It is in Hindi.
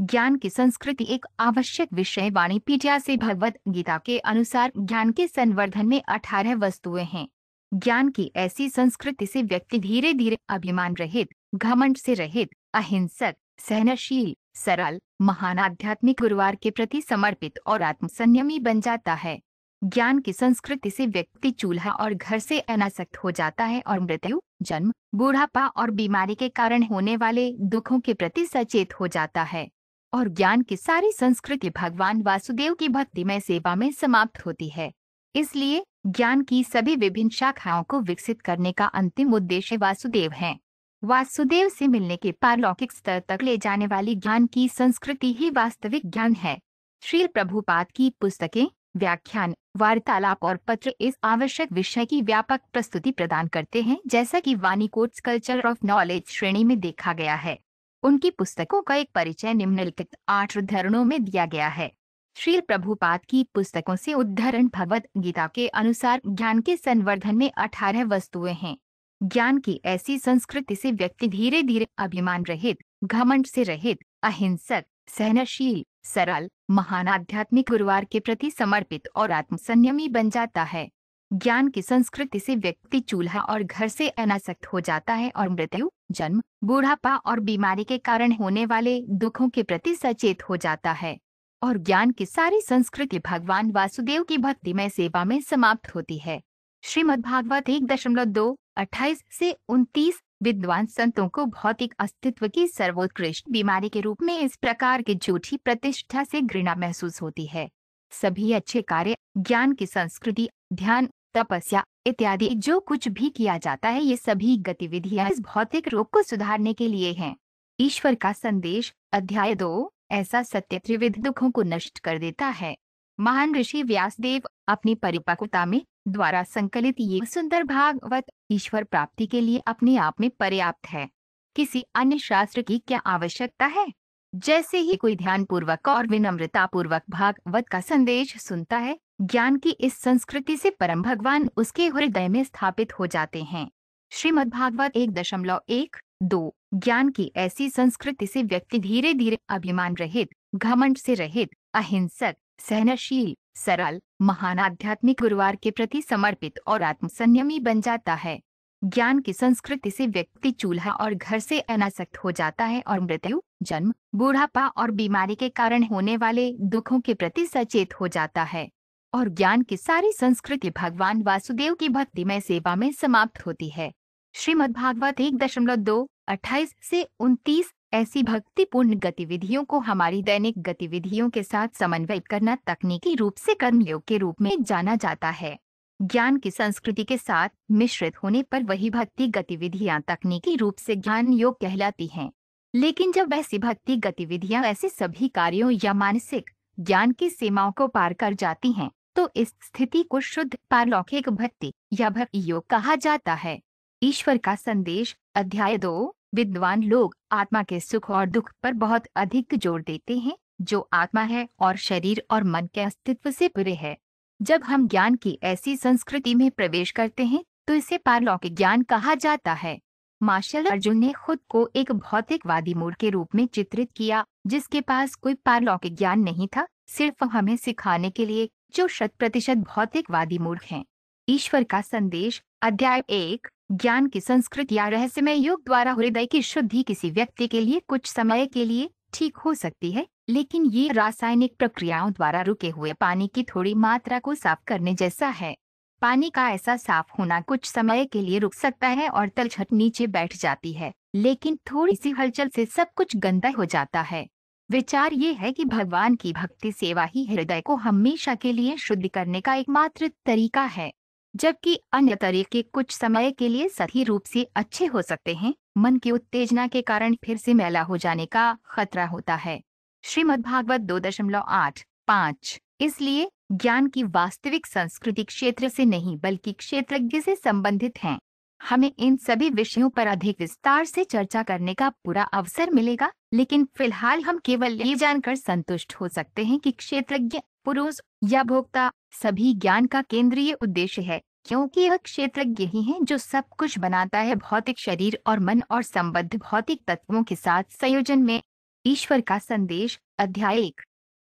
ज्ञान की संस्कृति एक आवश्यक विषय वाणी पीटिया से भगवत गीता के अनुसार ज्ञान के संवर्धन में अठारह वस्तुएं हैं ज्ञान की ऐसी संस्कृति से व्यक्ति धीरे धीरे अभिमान रहित घमंड से रहित अहिंसक सहनशील सरल महान आध्यात्मिक गुरुवार के प्रति समर्पित और आत्मसंयमी बन जाता है ज्ञान की संस्कृति से व्यक्ति चूल्हा और घर से अनासक्त हो जाता है और मृत्यु जन्म बूढ़ापा और बीमारी के कारण होने वाले दुखों के प्रति सचेत हो जाता है और ज्ञान की सारी संस्कृति भगवान वासुदेव की भक्तिमय सेवा में समाप्त होती है इसलिए ज्ञान की सभी विभिन्न शाखाओं को विकसित करने का अंतिम उद्देश्य वासुदेव है वासुदेव से मिलने के पारलौकिक स्तर तक ले जाने वाली ज्ञान की संस्कृति ही वास्तविक ज्ञान है श्री प्रभुपाद की पुस्तकें व्याख्यान वार्तालाप और पत्र इस आवश्यक विषय की व्यापक प्रस्तुति प्रदान करते हैं जैसा कि वानी कोट्स कल्चर ऑफ नॉलेज श्रेणी में देखा गया है उनकी पुस्तकों का एक परिचय निम्नलिखित आठ उद्धरणों में दिया गया है श्री प्रभुपाद की पुस्तकों से उद्धरण भगवत गीता के अनुसार ज्ञान के संवर्धन में अठारह वस्तुएं हैं ज्ञान की ऐसी संस्कृति से व्यक्ति धीरे धीरे अभिमान रहित घमंड से रहित अहिंसक सहनशील सरल महान आध्यात्मिक गुरुवार के प्रति समर्पित और आत्मसंयमी बन जाता है ज्ञान की संस्कृति से व्यक्ति चूल्हा और घर से अनासक्त हो जाता है और मृत्यु जन्म बुढ़ापा और बीमारी के कारण होने वाले दुखों के प्रति सचेत हो जाता है और ज्ञान की सारी संस्कृति भगवान वासुदेव की भक्तिमय सेवा में समाप्त होती है श्रीमद भागवत एक दशमलव दो अट्ठाईस से उनतीस विद्वान संतों को भौतिक अस्तित्व की सर्वोत्कृष्ट बीमारी के रूप में इस प्रकार की झूठी प्रतिष्ठा से घृणा महसूस होती है सभी अच्छे कार्य ज्ञान की संस्कृति ध्यान तपस्या इत्यादि जो कुछ भी किया जाता है ये सभी गतिविधियां इस भौतिक रोग को सुधारने के लिए हैं ईश्वर का संदेश अध्याय दो ऐसा सत्य त्रिविध दुखों को नष्ट कर देता है महान ऋषि व्यासदेव अपनी परिपक्वता में द्वारा संकलित ये सुंदर भागवत ईश्वर प्राप्ति के लिए अपने आप में पर्याप्त है किसी अन्य शास्त्र की क्या आवश्यकता है जैसे ही कोई ध्यान पूर्वक और विनम्रता पूर्वक भागवत का संदेश सुनता है ज्ञान की इस संस्कृति से परम भगवान उसके हृदय में स्थापित हो जाते हैं श्रीमद भागवत एक दशमलव एक दो ज्ञान की ऐसी संस्कृति से व्यक्ति धीरे धीरे अभिमान रहित घमंड से रहित अहिंसक सहनशील सरल महान आध्यात्मिक गुरुवार के प्रति समर्पित और आत्मसंयमी बन जाता है ज्ञान की संस्कृति से व्यक्ति चूल्हा और घर से अनासक्त हो जाता है और मृत्यु जन्म बूढ़ापा और बीमारी के कारण होने वाले दुखों के प्रति सचेत हो जाता है और ज्ञान की सारी संस्कृति भगवान वासुदेव की भक्ति में सेवा में समाप्त होती है श्रीमद भागवत एक दशमलव दो अट्ठाईस से उनतीस ऐसी भक्तिपूर्ण गतिविधियों को हमारी दैनिक गतिविधियों के साथ समन्वय करना तकनीकी रूप से कर्मयोग के रूप में जाना जाता है ज्ञान की संस्कृति के साथ मिश्रित होने पर वही भक्ति गतिविधियां तकनीकी रूप से ज्ञान योग कहलाती हैं लेकिन जब ऐसी भक्ति गतिविधियां ऐसे सभी कार्यों या मानसिक ज्ञान की सीमाओं को पार कर जाती हैं तो इस स्थिति को शुद्ध पारलौकिक भक्ति या भक्ति योग कहा जाता है ईश्वर का संदेश अध्याय दो विद्वान लोग आत्मा के सुख और दुख पर बहुत अधिक जोर देते हैं जो आत्मा है और शरीर और मन के अस्तित्व से परे है जब हम ज्ञान की ऐसी संस्कृति में प्रवेश करते हैं तो इसे पारलौकिक ज्ञान कहा जाता है मार्शल अर्जुन ने खुद को एक भौतिकवादी मूड के रूप में चित्रित किया जिसके पास कोई पारलौकिक ज्ञान नहीं था सिर्फ हमें सिखाने के लिए जो शत प्रतिशत भौतिकवादी मूर्ख हैं ईश्वर का संदेश अध्याय एक ज्ञान की संस्कृत या रहस्यमय योग द्वारा हृदय की शुद्धि किसी व्यक्ति के लिए कुछ समय के लिए ठीक हो सकती है लेकिन ये रासायनिक प्रक्रियाओं द्वारा रुके हुए पानी की थोड़ी मात्रा को साफ करने जैसा है पानी का ऐसा साफ होना कुछ समय के लिए रुक सकता है और तलछट नीचे बैठ जाती है लेकिन थोड़ी सी हलचल से सब कुछ गंदा हो जाता है विचार ये है कि भगवान की भक्ति सेवा ही हृदय को हमेशा के लिए शुद्ध करने का एकमात्र तरीका है जबकि अन्य तरीके कुछ समय के लिए सही रूप से अच्छे हो सकते हैं मन की उत्तेजना के कारण फिर से मैला हो जाने का खतरा होता है श्रीमद भागवत दो दशमलव आठ पाँच इसलिए ज्ञान की वास्तविक संस्कृति क्षेत्र से नहीं बल्कि क्षेत्रज्ञ से संबंधित है हमें इन सभी विषयों पर अधिक विस्तार से चर्चा करने का पूरा अवसर मिलेगा लेकिन फिलहाल हम केवल ये जानकर संतुष्ट हो सकते हैं कि क्षेत्रज्ञ पुरुष या भोक्ता सभी ज्ञान का केंद्रीय उद्देश्य है क्योंकि यह क्षेत्रज्ञ ही है जो सब कुछ बनाता है भौतिक शरीर और मन और संबद्ध भौतिक तत्वों के साथ संयोजन में ईश्वर का संदेश अध्याय एक